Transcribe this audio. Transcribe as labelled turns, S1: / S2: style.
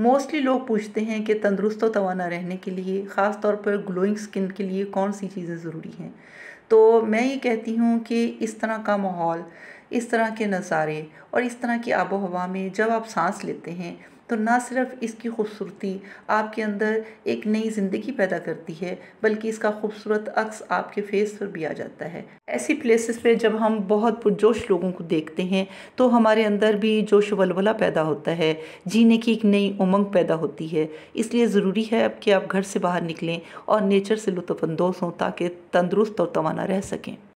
S1: mostly लोग पूछते हैं कि तंदुरुस्त और तोाना रहने के लिए ख़ास तौर पर ग्लोइंग स्किन के लिए कौन सी चीज़ें ज़रूरी हैं तो मैं ये कहती हूँ कि इस तरह का माहौल इस तरह के नज़ारे और इस तरह की आबो हवा में जब आप सांस लेते हैं तो ना सिर्फ इसकी खूबसूरती आपके अंदर एक नई ज़िंदगी पैदा करती है बल्कि इसका खूबसूरत अक्स आपके फेस पर भी आ जाता है ऐसी प्लेसेस पे जब हम बहुत पुरजोश लोगों को देखते हैं तो हमारे अंदर भी जोश वलवला पैदा होता है जीने की एक नई उमंग पैदा होती है इसलिए ज़रूरी है कि आप घर से बाहर निकलें और नेचर से लुफानंदोज़ हों ताकि तंदुरुस्त और तोाना रह सकें